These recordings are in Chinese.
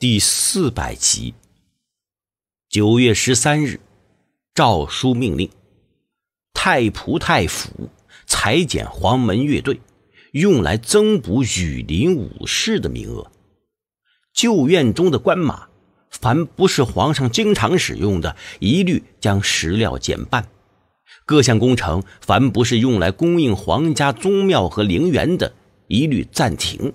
第四百集，九月十三日，诏书命令太仆、太府裁减黄门乐队，用来增补羽林武士的名额。旧院中的官马，凡不是皇上经常使用的，一律将食料减半。各项工程，凡不是用来供应皇家宗庙和陵园的，一律暂停。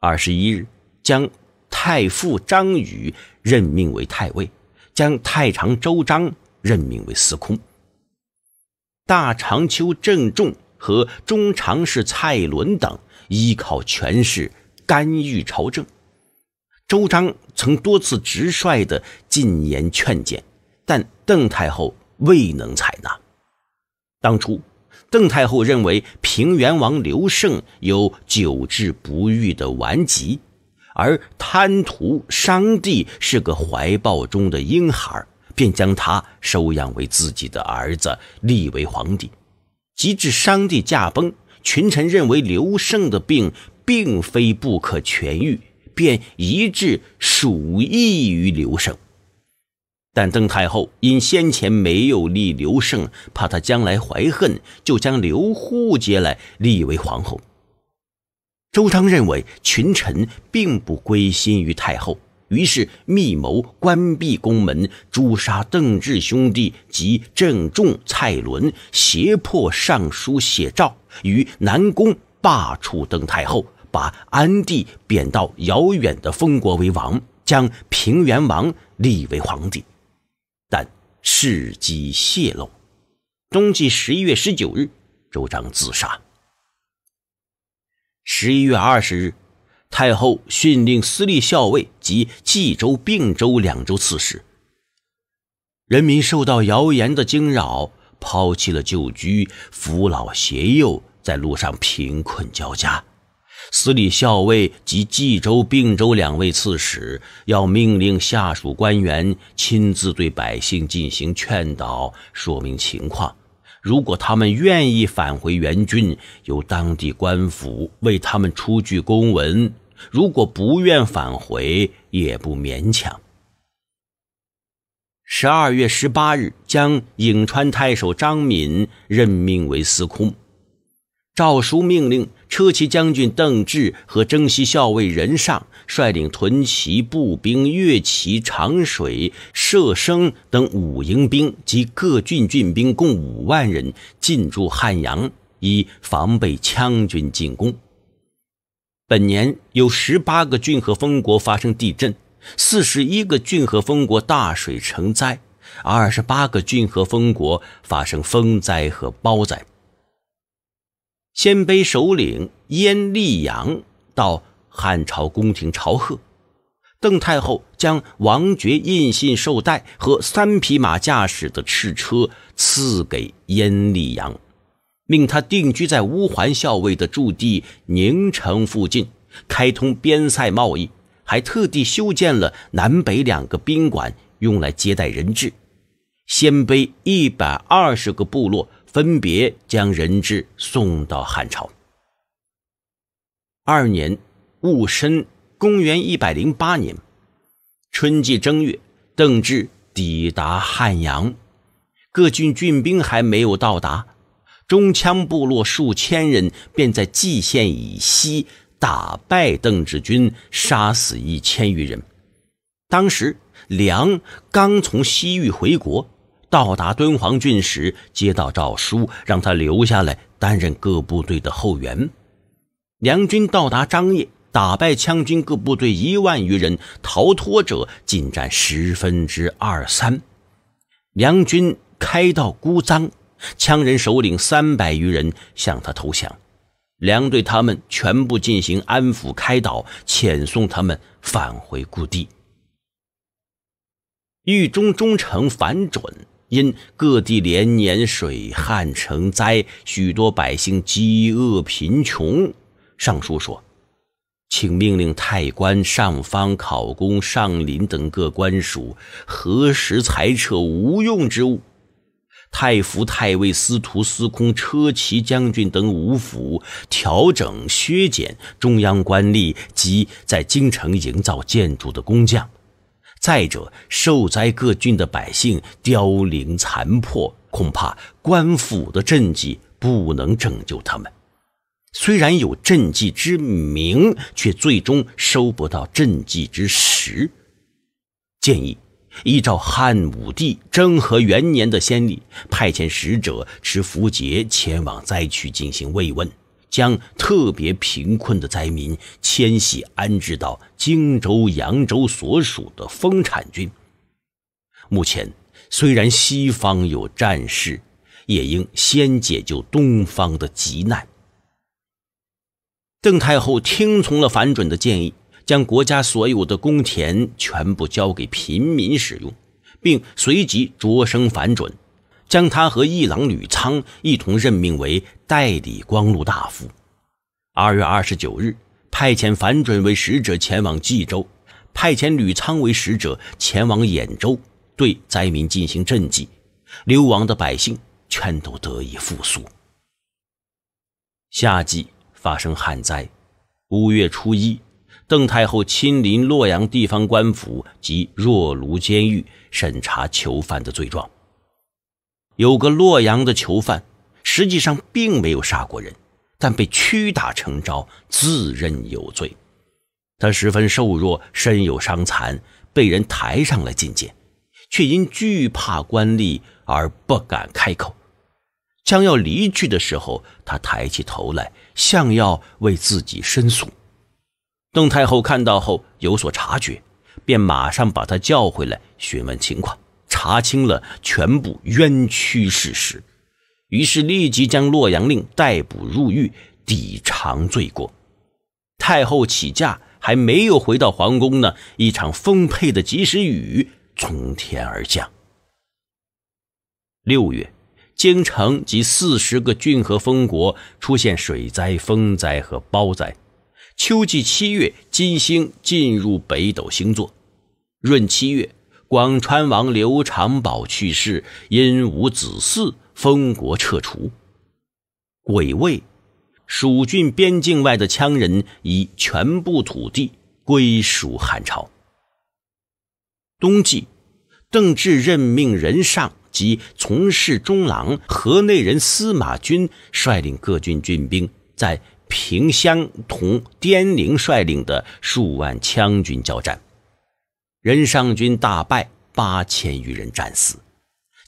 二十一日。将太傅张宇任命为太尉，将太常周章任命为司空。大长秋郑重和中常侍蔡伦等依靠权势干预朝政。周章曾多次直率的进言劝谏，但邓太后未能采纳。当初，邓太后认为平原王刘胜有久治不愈的顽疾。而贪图商帝是个怀抱中的婴孩，便将他收养为自己的儿子，立为皇帝。及至商帝驾崩，群臣认为刘胜的病并非不可痊愈，便一致属溢于刘胜。但邓太后因先前没有立刘胜，怕他将来怀恨，就将刘祜接来立为皇后。周章认为群臣并不归心于太后，于是密谋关闭宫门，诛杀邓骘兄弟及郑众、蔡伦，胁迫尚书写诏，于南宫罢黜邓太后，把安帝贬到遥远的封国为王，将平原王立为皇帝。但事机泄露，冬季十一月十九日，周章自杀。十一月二十日，太后训令司隶校尉及冀州、并州两州刺史。人民受到谣言的惊扰，抛弃了旧居，扶老携幼，在路上贫困交加。司隶校尉及冀州、并州两位刺史要命令下属官员亲自对百姓进行劝导，说明情况。如果他们愿意返回援军，由当地官府为他们出具公文；如果不愿返回，也不勉强。十二月十八日，将颍川太守张敏任命为司空。诏书命令。车骑将军邓志和征西校尉任尚率领屯骑、步兵、越骑、长水、射生等五营兵及各郡郡兵共五万人进驻汉阳，以防备羌军进攻。本年有十八个郡和封国发生地震，四十一个郡和封国大水成灾，二十八个郡和封国发生风灾和包灾。鲜卑首领燕利阳到汉朝宫廷朝贺，邓太后将王爵印信绶带和三匹马驾驶的赤车赐给燕利阳，命他定居在乌桓校尉的驻地宁城附近，开通边塞贸易，还特地修建了南北两个宾馆，用来接待人质。鲜卑一百二十个部落。分别将人质送到汉朝。二年戊申，公元一百零八年，春季正月，邓志抵达汉阳，各郡郡兵还没有到达，中羌部落数千人便在蓟县以西打败邓志军，杀死一千余人。当时梁刚从西域回国。到达敦煌郡时，接到诏书，让他留下来担任各部队的后援。梁军到达张掖，打败羌军各部队一万余人，逃脱者仅占十分之二三。梁军开到姑臧，羌人首领三百余人向他投降，梁对他们全部进行安抚开导，遣送他们返回故地。狱中忠诚反准。因各地连年水旱成灾，许多百姓饥饿贫穷。尚书说，请命令太官、上方、考公、上林等各官署核实裁撤无用之物；太傅、太尉、司徒、司空、车骑将军等五府调整削减中央官吏及在京城营造建筑的工匠。再者，受灾各郡的百姓凋零残破，恐怕官府的赈济不能拯救他们。虽然有赈济之名，却最终收不到赈济之实。建议依照汉武帝征和元年的先例，派遣使者持符节前往灾区进行慰问。将特别贫困的灾民迁徙安置到荆州、扬州所属的丰产郡。目前虽然西方有战事，也应先解救东方的急难。邓太后听从了樊准的建议，将国家所有的公田全部交给平民使用，并随即擢升樊准。将他和一郎吕仓一同任命为代理光禄大夫。二月二十九日，派遣樊准为使者前往冀州，派遣吕仓为使者前往兖州，对灾民进行赈济，流亡的百姓全都得以复苏。夏季发生旱灾，五月初一，邓太后亲临洛阳地方官府及若卢监狱，审查囚犯的罪状。有个洛阳的囚犯，实际上并没有杀过人，但被屈打成招，自认有罪。他十分瘦弱，身有伤残，被人抬上了进谏，却因惧怕官吏而不敢开口。将要离去的时候，他抬起头来，像要为自己申诉。邓太后看到后有所察觉，便马上把他叫回来询问情况。查清了全部冤屈事实，于是立即将洛阳令逮捕入狱，抵偿罪过。太后起驾还没有回到皇宫呢，一场丰沛的及时雨从天而降。六月，京城及四十个郡和封国出现水灾、风灾和雹灾。秋季七月，金星进入北斗星座。闰七月。广川王刘长宝去世，因无子嗣，封国撤除。鬼魏，蜀郡边境外的羌人以全部土地归属汉朝。冬季，邓志任命任尚及从事中郎河内人司马钧率领各郡军兵，在平乡同滇陵率领的数万羌军交战。任尚军大败，八千余人战死，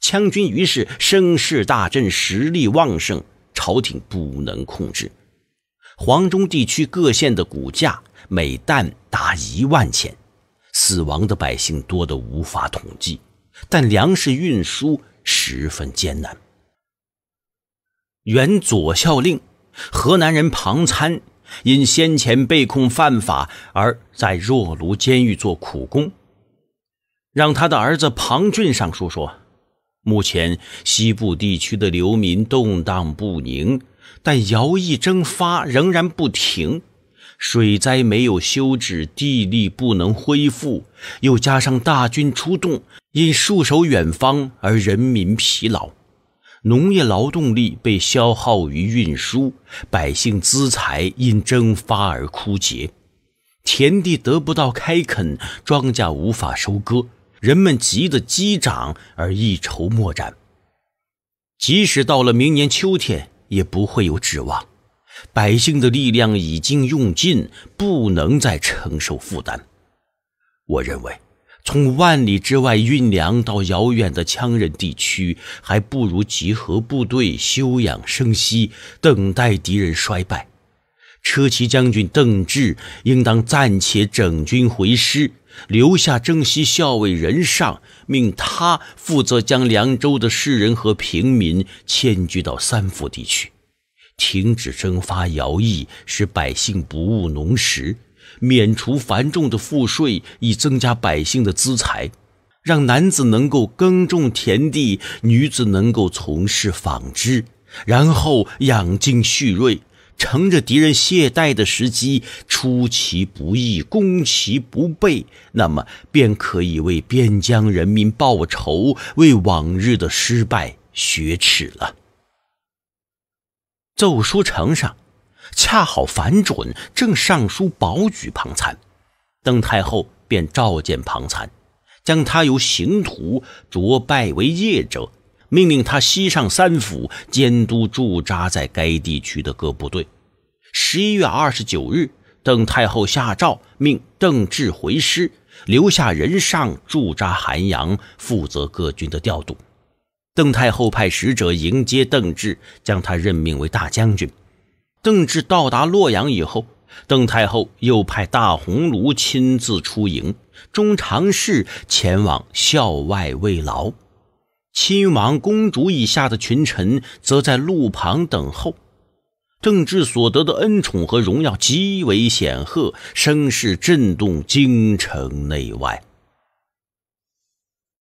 羌军于是声势大振，实力旺盛，朝廷不能控制。黄忠地区各县的谷价每担达一万钱，死亡的百姓多得无法统计，但粮食运输十分艰难。原左校令河南人庞参因先前被控犯法，而在若卢监狱做苦工。让他的儿子庞俊上书说：“目前西部地区的流民动荡不宁，但徭役征发仍然不停，水灾没有休止，地力不能恢复，又加上大军出动，因戍守远方而人民疲劳，农业劳动力被消耗于运输，百姓资财因蒸发而枯竭，田地得不到开垦，庄稼无法收割。”人们急得击掌而一筹莫展，即使到了明年秋天也不会有指望。百姓的力量已经用尽，不能再承受负担。我认为，从万里之外运粮到遥远的羌人地区，还不如集合部队休养生息，等待敌人衰败。车骑将军邓志应当暂且整军回师。留下征西校尉任尚，命他负责将凉州的士人和平民迁居到三辅地区，停止征发徭役，使百姓不误农时，免除繁重的赋税，以增加百姓的资财，让男子能够耕种田地，女子能够从事纺织，然后养精蓄锐。乘着敌人懈怠的时机，出其不意，攻其不备，那么便可以为边疆人民报仇，为往日的失败雪耻了。奏书呈上，恰好樊准正上书保举庞参，邓太后便召见庞参，将他由刑徒擢拜为谒者。命令他西上三府，监督驻扎在该地区的各部队。十一月二十九日，邓太后下诏命邓志回师，留下人上驻扎韩阳，负责各军的调度。邓太后派使者迎接邓志，将他任命为大将军。邓志到达洛阳以后，邓太后又派大鸿胪亲自出营，中常侍前往校外慰劳。亲王、公主以下的群臣则在路旁等候，郑治所得的恩宠和荣耀极为显赫，声势震动京城内外。